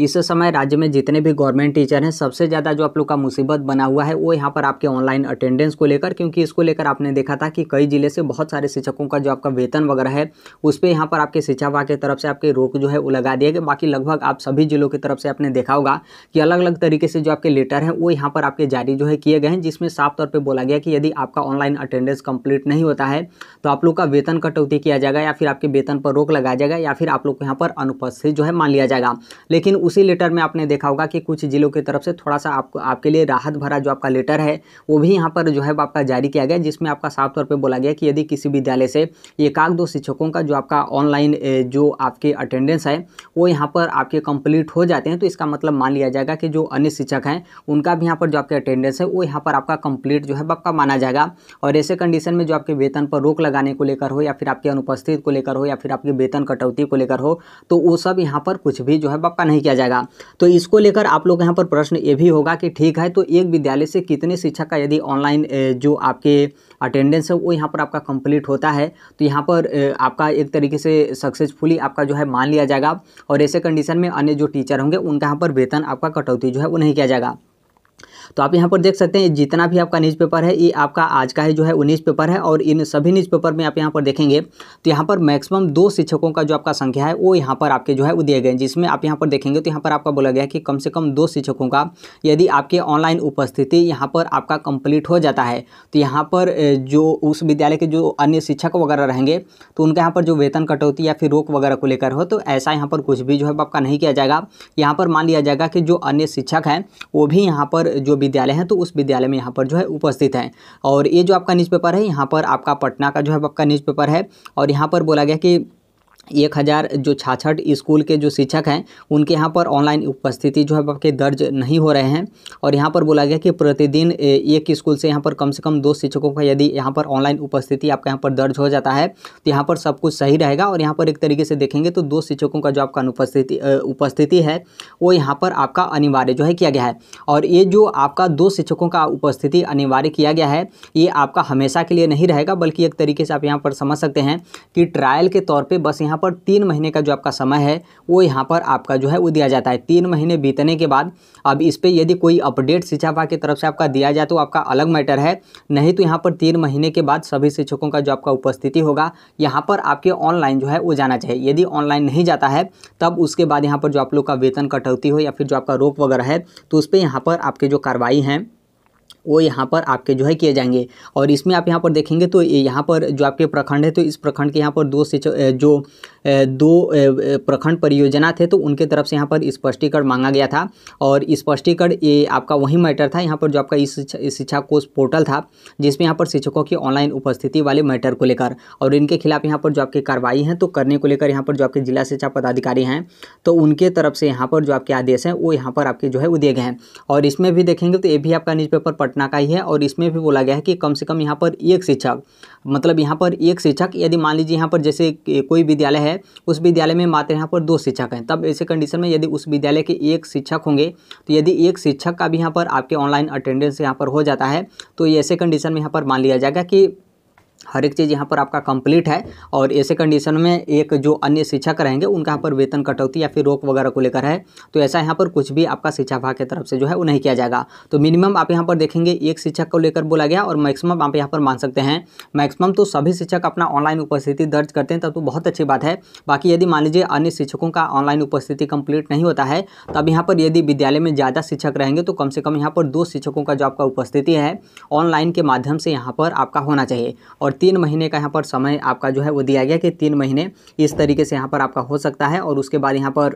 इस समय राज्य में जितने भी गवर्नमेंट टीचर हैं सबसे ज़्यादा जो आप लोग का मुसीबत बना हुआ है वो यहाँ पर आपके ऑनलाइन अटेंडेंस को लेकर क्योंकि इसको लेकर आपने देखा था कि कई जिले से बहुत सारे शिक्षकों का जो आपका वेतन वगैरह है उस पर यहाँ पर आपके शिक्षा विभाग की तरफ से आपके रोक जो है वो लगा दिया गया बाकी लगभग आप सभी जिलों की तरफ से आपने देखा होगा कि अलग अलग तरीके से जो आपके लेटर हैं वो यहाँ पर आपके जारी जो है किए गए हैं जिसमें साफ तौर पर बोला गया कि यदि आपका ऑनलाइन अटेंडेंस कम्प्लीट नहीं होता है तो आप लोग का वेतन कटौती किया जाएगा या फिर आपके वेतन पर रोक लगाया जाएगा या फिर आप लोग को यहाँ पर अनुपस्थित जो है मान लिया जाएगा लेकिन उसी लेटर में आपने देखा होगा कि कुछ जिलों की तरफ से थोड़ा सा आपको आपके लिए राहत भरा जो आपका लेटर है वो भी यहाँ पर जो है आपका जारी किया गया जिसमें आपका साफ तौर पर बोला गया कि यदि किसी विद्यालय से एकाध दो शिक्षकों का जो आपका ऑनलाइन जो आपके अटेंडेंस है वो यहाँ पर आपके कंप्लीट हो जाते हैं तो इसका मतलब मान लिया जाएगा कि जो अन्य शिक्षक हैं उनका भी यहाँ पर जो आपके अटेंडेंस है वो यहाँ पर आपका कंप्लीट जो है आपका माना जाएगा और ऐसे कंडीशन में जो आपके वेतन पर रोक लगाने को लेकर हो या फिर आपकी अनुपस्थित को लेकर हो या फिर आपके वेतन कटौती को लेकर हो तो वो सब यहाँ पर कुछ भी जो है आपका नहीं किया किया जाएगा तो इसको लेकर आप लोग यहाँ पर प्रश्न ये भी होगा कि ठीक है तो एक विद्यालय से कितने शिक्षक का यदि ऑनलाइन जो आपके अटेंडेंस है वो यहाँ पर आपका कंप्लीट होता है तो यहाँ पर आपका एक तरीके से सक्सेसफुली आपका जो है मान लिया जाएगा और ऐसे कंडीशन में अन्य जो टीचर होंगे उनका यहाँ पर वेतन आपका कटौती जो है वो नहीं किया जाएगा तो आप यहाँ पर देख सकते हैं जितना भी आपका न्यूज़ पेपर है ये आपका आज का ही जो है वो न्यूज़ पेपर है और इन सभी न्यूज़ पेपर में आप यहाँ पर देखेंगे तो यहाँ पर मैक्सिमम दो शिक्षकों का जो आपका संख्या है वो यहाँ पर आपके जो है वो दिए गए जिसमें आप यहाँ पर देखेंगे तो यहाँ पर आपका बोला गया कि कम से कम दो शिक्षकों का यदि आपके ऑनलाइन उपस्थिति यहाँ पर आपका कंप्लीट हो जाता है तो यहाँ पर जो उस विद्यालय के जो अन्य शिक्षक वगैरह रहेंगे तो उनके यहाँ पर जो वेतन कटौती या फिर रोक वगैरह को लेकर हो तो ऐसा यहाँ पर कुछ भी जो है आपका नहीं किया जाएगा यहाँ पर मान लिया जाएगा कि जो अन्य शिक्षक हैं वो भी यहाँ पर जो जो विद्यालय हैं तो उस विद्यालय में यहाँ पर जो है उपस्थित हैं और ये जो आपका न्यूज़पेपर है यहाँ पर आपका पटना का जो है आपका न्यूज़पेपर है और यहाँ पर बोला गया कि एक हज़ार जो छाछठ स्कूल के जो शिक्षक हैं उनके यहाँ पर ऑनलाइन उपस्थिति जो है आपके दर्ज नहीं हो रहे हैं और यहाँ पर बोला गया कि प्रतिदिन एक स्कूल से यहाँ पर कम से कम दो शिक्षकों का यदि यहाँ पर ऑनलाइन उपस्थिति आपका यहाँ पर दर्ज हो जाता है तो यहाँ पर सब कुछ सही रहेगा और यहाँ पर एक तरीके से देखेंगे तो दो शिक्षकों का जो आपका अनुपस्थिति उपस्थिति है वो यहाँ पर आपका अनिवार्य जो है किया गया है और ये जो आपका दो शिक्षकों का उपस्थिति अनिवार्य किया गया है ये आपका हमेशा के लिए नहीं रहेगा बल्कि एक तरीके से आप यहाँ पर समझ सकते हैं कि ट्रायल के तौर पर बस यहाँ पर तीन महीने का जो आपका समय है वो यहाँ पर आपका जो है वो दिया जाता है तीन महीने बीतने के बाद अब इस पर यदि कोई अपडेट शिक्षा विभाग की तरफ से आपका दिया जाए तो आपका अलग मैटर है नहीं तो यहाँ पर तीन महीने के बाद सभी शिक्षकों का जो आपका उपस्थिति होगा यहाँ पर आपके ऑनलाइन जो है वो जाना चाहिए यदि ऑनलाइन नहीं जाता है तब उसके बाद यहाँ पर जो आप लोग का वेतन कटौती हो या फिर जो आपका रोक वगैरह है तो उस पर यहाँ पर आपके जो कार्रवाई हैं वो यहाँ पर आपके जो है किए जाएंगे और इसमें आप यहाँ पर देखेंगे तो यहाँ पर जो आपके प्रखंड है तो इस प्रखंड के यहाँ पर दो से जो दो प्रखंड परियोजना थे तो उनके तरफ से यहाँ पर स्पष्टीकरण मांगा गया था और स्पष्टीकरण ये आपका वही मैटर था यहाँ पर जो आपका इस शिक्षा कोर्स पोर्टल था जिसमें यहाँ पर शिक्षकों की ऑनलाइन उपस्थिति वाले मैटर को लेकर और इनके खिलाफ यहाँ पर जो आपकी कार्रवाई है तो करने को लेकर यहाँ पर जो आपके जिला शिक्षा पदाधिकारी हैं तो उनके तरफ से यहाँ पर जो आपके आदेश हैं वो यहाँ पर आपके जो है वो दिए गए हैं और इसमें भी देखेंगे तो ये भी आपका न्यूज़पेपर पटना का ही है और इसमें भी बोला गया है कि कम से कम यहाँ पर एक शिक्षक मतलब यहाँ पर एक शिक्षक यदि मान लीजिए यहाँ पर जैसे कोई विद्यालय है उस विद्यालय में मात्र यहाँ पर दो शिक्षक हैं तब ऐसे कंडीशन में यदि उस विद्यालय के एक शिक्षक होंगे तो यदि एक शिक्षक का भी यहाँ पर आपके ऑनलाइन अटेंडेंस यहाँ पर हो जाता है तो ऐसे कंडीशन में यहाँ पर मान लिया जाएगा कि हर एक चीज़ यहाँ पर आपका कंप्लीट है और ऐसे कंडीशन में एक जो अन्य शिक्षक रहेंगे उनका यहाँ पर वेतन कटौती या फिर रोक वगैरह को लेकर है तो ऐसा यहाँ पर कुछ भी आपका शिक्षा विभाग की तरफ से जो है वो नहीं किया जाएगा तो मिनिमम आप यहाँ पर देखेंगे एक शिक्षक को लेकर बोला गया और मैक्सिमम आप यहाँ पर मान सकते हैं मैक्सिमम तो सभी शिक्षक अपना ऑनलाइन उपस्थिति दर्ज करते हैं तब तो बहुत अच्छी बात है बाकी यदि मान लीजिए अन्य शिक्षकों का ऑनलाइन उपस्थिति कम्प्लीट नहीं होता है तब यहाँ पर यदि विद्यालय में ज़्यादा शिक्षक रहेंगे तो कम से कम यहाँ पर दो शिक्षकों का जो आपका उपस्थिति है ऑनलाइन के माध्यम से यहाँ पर आपका होना चाहिए और और तीन महीने का यहाँ पर समय आपका जो है वो दिया गया कि तीन महीने इस तरीके से यहाँ पर आपका हो सकता है और उसके बाद यहाँ पर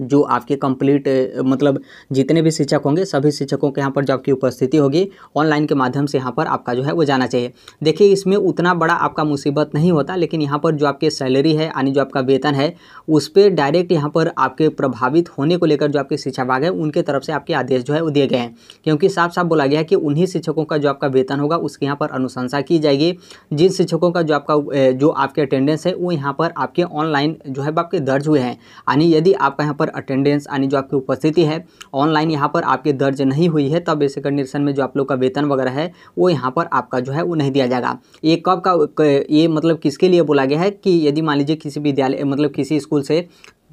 जो आपके कंप्लीट मतलब जितने भी शिक्षक होंगे सभी शिक्षकों के यहाँ पर जो आपकी उपस्थिति होगी ऑनलाइन के माध्यम से यहाँ पर आपका जो है वो जाना चाहिए देखिए इसमें उतना बड़ा आपका मुसीबत नहीं होता लेकिन यहाँ पर जो आपके सैलरी है यानी जो आपका वेतन है उस पर डायरेक्ट यहाँ पर आपके प्रभावित होने को लेकर जो आपके शिक्षा भाग है उनके तरफ से आपके आदेश जो है वो दिए गए हैं क्योंकि साफ साफ बोला गया है कि उन्हीं शिक्षकों का जो आपका वेतन होगा उसके यहाँ पर अनुशंसा की जाएगी जिन शिक्षकों का जो आपका जो आपके अटेंडेंस है वो यहाँ पर आपके ऑनलाइन जो है आपके दर्ज हुए हैं यानी यदि आपका यहाँ पर पर अटेंडेंस यानी जो आपकी उपस्थिति है ऑनलाइन यहाँ पर आपके दर्ज नहीं हुई है तब ऐसे कंडीशन में जो आप लोग का वेतन वगैरह है वो यहाँ पर आपका जो है वो नहीं दिया जाएगा ये कब का ये मतलब किसके लिए बोला गया है कि यदि मान लीजिए किसी विद्यालय मतलब किसी स्कूल से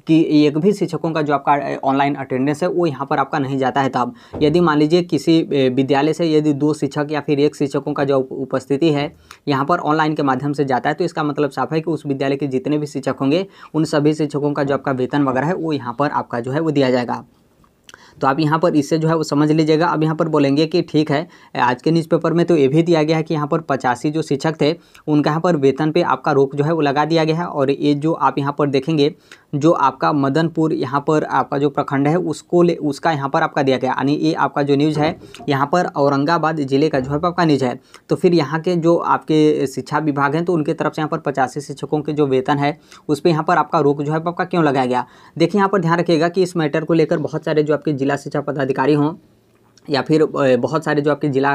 कि एक भी शिक्षकों का जो आपका ऑनलाइन अटेंडेंस है वो यहाँ पर आपका नहीं जाता है तब यदि मान लीजिए किसी विद्यालय से यदि दो शिक्षक या फिर एक शिक्षकों का जो उपस्थिति है यहाँ पर ऑनलाइन के माध्यम से जाता है तो इसका मतलब साफ है कि उस विद्यालय के जितने भी शिक्षक होंगे उन सभी शिक्षकों का जो आपका वेतन वगैरह है वो यहाँ पर आपका जो है वो दिया जाएगा तो आप यहाँ पर इससे जो है वो समझ लीजिएगा अब यहाँ पर बोलेंगे कि ठीक है आज के न्यूज़पेपर में तो ये भी दिया गया है कि यहाँ पर पचासी जो शिक्षक थे उनका यहाँ पर वेतन पर आपका रोक जो है वो लगा दिया गया है और ये जो आप यहाँ पर देखेंगे जो आपका मदनपुर यहाँ पर आपका जो प्रखंड है उसको ले उसका यहाँ पर आपका दिया गया यानी ये आपका जो न्यूज़ है यहाँ पर औरंगाबाद ज़िले का जो है आपका न्यूज़ है तो फिर यहाँ के जो आपके शिक्षा विभाग हैं तो उनके तरफ से यहाँ पर पचासी शिक्षकों के जो वेतन है उस पर यहाँ पर आपका रोक जो है आपका क्यों लगाया गया देखिए यहाँ पर ध्यान रखिएगा कि इस मैटर को लेकर बहुत सारे जो आपके जिला शिक्षा पदाधिकारी हों या फिर बहुत सारे जो आपके जिला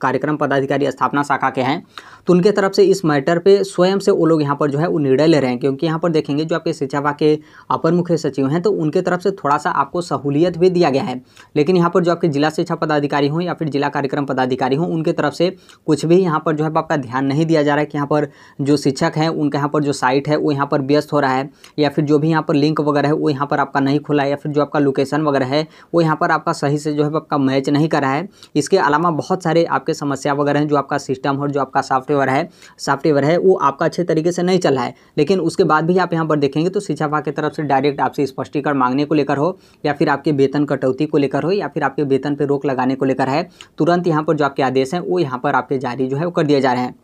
कार्यक्रम पदाधिकारी स्थापना शाखा के हैं तो उनके तरफ से इस मैटर पे स्वयं से वो लोग यहाँ पर जो है वो निर्णय ले रहे हैं क्योंकि यहाँ पर देखेंगे जो आपके शिक्षा विभाग के अपर मुख्य सचिव हैं तो उनके तरफ से थोड़ा सा आपको सहूलियत भी दिया गया है लेकिन यहाँ पर जो आपके जिला शिक्षा पदाधिकारी हों या फिर जिला कार्यक्रम पदाधिकारी हों उनके तरफ से कुछ भी यहाँ पर जो है आपका ध्यान नहीं दिया जा रहा है कि यहाँ पर जो शिक्षक हैं उनके यहाँ पर जो साइट है वो यहाँ पर व्यस्त हो रहा है या फिर जो भी यहाँ पर लिंक वगैरह है वो यहाँ पर आपका नहीं खुला है या फिर जो आपका लोकेशन वगैरह है वो यहाँ पर आपका सही से जो है आपका मैच मैच नहीं कर रहा है इसके अलावा बहुत सारे आपके समस्या वगैरह हैं जो आपका सिस्टम और जो आपका सॉफ्टवेयर है सॉफ्टवेयर है वो आपका अच्छे तरीके से नहीं चल रहा है लेकिन उसके बाद भी आप यहाँ पर देखेंगे तो शिक्षा विभाग की तरफ से डायरेक्ट आपसे स्पष्टीकरण मांगने को लेकर हो या फिर आपके वेतन कटौती को लेकर हो या फिर आपके वेतन पर रोक लगाने को लेकर है तुरंत यहाँ पर जो आपके आदेश हैं वो यहाँ पर आपके जारी जो है वो कर दिए जा रहे हैं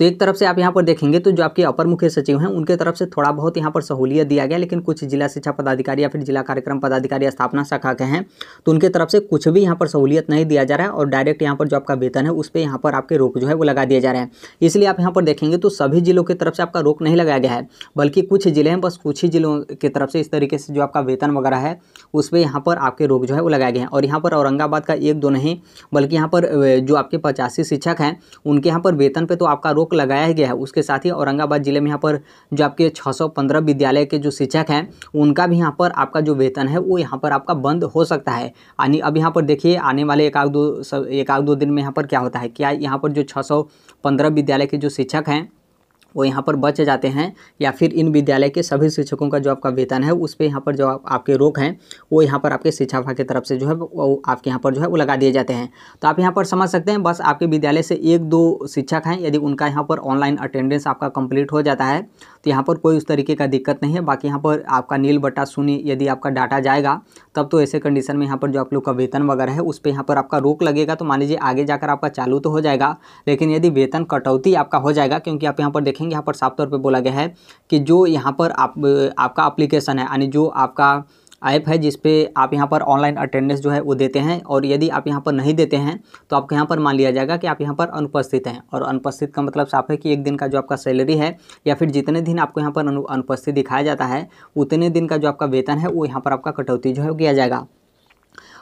तो एक तरफ से आप यहाँ पर देखेंगे तो जो आपके अपर मुख्य सचिव हैं उनके तरफ से थोड़ा बहुत यहाँ पर सहूलियत दिया गया लेकिन कुछ जिला शिक्षा पदाधिकारी या फिर जिला कार्यक्रम पदाधिकारी स्थापना शाखा के हैं तो उनके तरफ से कुछ भी यहाँ पर सहूलियत नहीं दिया जा रहा है और डायरेक्ट यहाँ पर जो आपका वेतन है उस पर यहाँ पर आपके रोक जो है वो लगा दिया जा रहा है इसलिए आप यहाँ पर देखेंगे तो सभी जिलों की तरफ से आपका रोक नहीं लगाया गया है बल्कि कुछ जिले हैं बस कुछ ही जिलों की तरफ से इस तरीके से जो आपका वेतन वगैरह है उस पर यहाँ पर आपके रोक जो है वो लगाए गए हैं और यहाँ पर औरंगाबाद का एक दो नहीं बल्कि यहाँ पर जो आपके पचासी शिक्षक हैं उनके यहाँ पर वेतन पर तो आपका रोक रोक लगाया गया है उसके साथ ही औरंगाबाद जिले में यहाँ पर जो आपके 615 विद्यालय के जो शिक्षक हैं उनका भी यहाँ पर आपका जो वेतन है वो यहाँ पर आपका बंद हो सकता है यानी अब यहाँ पर देखिए आने वाले एक आध दो एक आध दो दिन में यहाँ पर क्या होता है क्या यहाँ पर जो छः विद्यालय के जो शिक्षक हैं वो यहाँ पर बच जाते हैं या फिर इन विद्यालय के सभी शिक्षकों का जो आपका वेतन है उस पर यहाँ पर जो आप, आपके रोक हैं वो यहाँ पर आपके शिक्षा विभाग की तरफ से जो है वो आपके यहाँ पर जो है वो लगा दिए जाते हैं तो आप यहाँ पर समझ सकते हैं बस आपके विद्यालय से एक दो शिक्षक हैं यदि उनका यहाँ पर ऑनलाइन अटेंडेंस आपका कंप्लीट हो जाता है तो यहाँ पर कोई उस तरीके का दिक्कत नहीं है बाकी यहाँ पर आपका नील बट्टा शून्य यदि आपका डाटा जाएगा तब तो ऐसे कंडीशन में यहाँ पर जो आप लोग का वेतन वगैरह है उस पर यहाँ पर आपका रोक लगेगा तो मान लीजिए आगे जाकर आपका चालू तो हो जाएगा लेकिन यदि वेतन कटौती आपका हो जाएगा क्योंकि आप यहाँ पर देखें देखेंगे यहाँ पर साफ तौर पे बोला गया है कि जो यहाँ पर आप आपका अप्लीकेशन है यानी जो आपका ऐप है जिस पे आप यहाँ पर ऑनलाइन अटेंडेंस जो है वो देते हैं और यदि आप यहाँ पर नहीं देते हैं तो आपको यहाँ पर मान लिया जाएगा कि आप यहाँ पर अनुपस्थित हैं और अनुपस्थित का मतलब साफ है कि एक दिन का जो आपका सैलरी है या फिर जितने दिन आपको यहाँ पर अनुपस्थित दिखाया जाता है उतने दिन का जो आपका वेतन है वो यहाँ पर आपका कटौती जो है किया जाएगा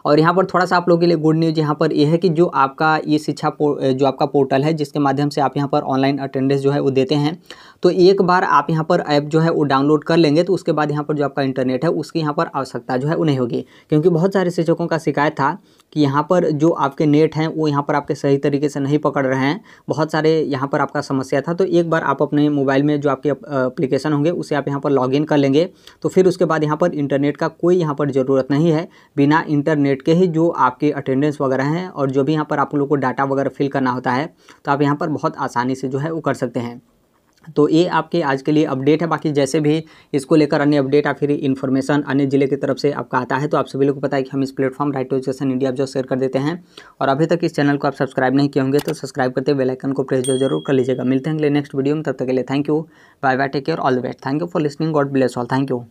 और यहाँ पर थोड़ा सा आप लोगों के लिए गुड न्यूज़ यहाँ पर यह है कि जो आपका ये शिक्षा जो आपका पोर्टल है जिसके माध्यम से आप यहाँ पर ऑनलाइन अटेंडेंस जो है वो देते हैं तो एक बार आप यहाँ पर ऐप जो है वो डाउनलोड कर लेंगे तो उसके बाद यहाँ पर जो आपका इंटरनेट है उसकी यहाँ पर आवश्यकता जो है वो नहीं होगी क्योंकि बहुत सारे शिक्षकों का शिकायत था कि यहाँ पर जो आपके नेट हैं वो यहाँ पर आपके सही तरीके से नहीं पकड़ रहे हैं बहुत सारे यहाँ पर आपका समस्या था तो एक बार आप अपने मोबाइल में जो आपके अप्लीकेशन होंगे उसे आप यहाँ पर लॉग कर लेंगे तो फिर उसके बाद यहाँ पर इंटरनेट का कोई यहाँ पर ज़रूरत नहीं है बिना इंटरनेट मिनट के ही जो आपके अटेंडेंस वगैरह हैं और जो भी यहाँ पर आप लोगों को डाटा वगैरह फिल करना होता है तो आप यहाँ पर बहुत आसानी से जो है वो कर सकते हैं तो ये आपके आज के लिए अपडेट है बाकी जैसे भी इसको लेकर अन्य अपडेट या फिर इन्फॉर्मेशन अन्य जिले की तरफ से आपका आता है तो आप सभी लोग को पता है कि हम इस platform right to education India जो शेयर कर देते हैं और अभी तक इस चैनल को आप सब्सक्राइब नहीं किए होंगे तो सब्सक्राइब करते हुए बेलाइकन को प्रेस जरूर कर लीजिएगा मिलते हैं अगले नेक्स्ट वीडियो में तब तक के लिए thank you bye bye take care all the best thank you for listening God bless all thank you